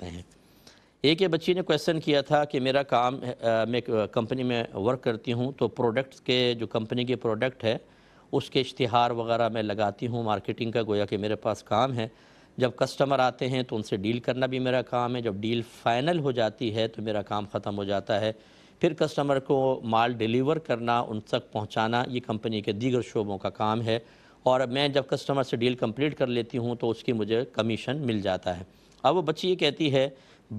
सकते हैं एक ये बच्ची ने क्वेश्चन किया था कि मेरा काम मैं कंपनी में वर्क करती हूँ तो प्रोडक्ट्स के जो कंपनी के प्रोडक्ट है उसके इश्तिहार वगैरह मैं लगाती हूँ मार्केटिंग का गोया कि मेरे पास काम है जब कस्टमर आते हैं तो उनसे डील करना भी मेरा काम है जब डील फाइनल हो जाती है तो मेरा काम ख़त्म हो जाता है फिर कस्टमर को माल डिलीवर करना उन तक पहुँचाना ये कंपनी के दीगर शोबों का काम है और मैं जब कस्टमर से डील कंप्लीट कर लेती हूँ तो उसकी मुझे कमीशन मिल जाता है अब वो बच्ची ये कहती है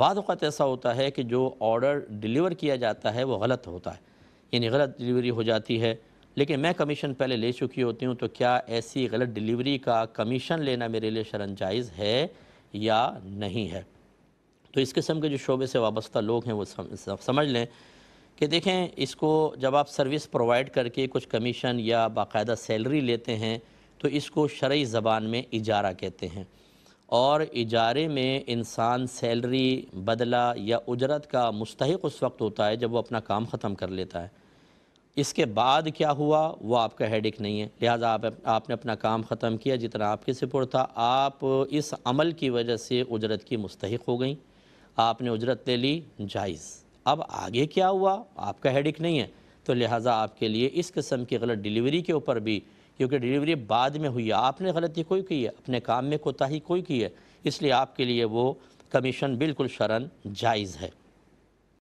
बाद अवत ऐसा होता है कि जो ऑर्डर डिलीवर किया जाता है वो गलत होता है यानी गलत डिलीवरी हो जाती है लेकिन मैं कमीशन पहले ले चुकी होती हूँ तो क्या ऐसी गलत डिलीवरी का कमीशन लेना मेरे लिए शरण जायज़ है या नहीं है तो इस किस्म के जो शोबे से वाबस्ता लोग हैं वो समझ लें कि देखें इसको जब आप सर्विस प्रोवाइड करके कुछ कमीशन या बाकायदा सैलरी लेते हैं तो इसको शर्य ज़बान में इजारा कहते हैं और इजारे में इंसान सैलरी बदला या उजरत का मुस्तक उस वक्त होता है जब वो अपना काम ख़त्म कर लेता है इसके बाद क्या हुआ वो आपका हेडिक नहीं है लिहाजा आप आपने अपना काम ख़त्म किया जितना आपके सिपुर था आप इस अमल की वजह से उजरत की मुस्तक हो गई आपने उजरत ले ली जायज़ अब आगे क्या हुआ आपका हेडिक नहीं है तो लिहाजा आपके लिए इस किस्म की गलत डिलीवरी के ऊपर भी क्योंकि डिलीवरी बाद में हुई है आपने गलती कोई की है अपने काम में कोताही कोई की है इसलिए आपके लिए वो कमीशन बिल्कुल शरण जायज़ है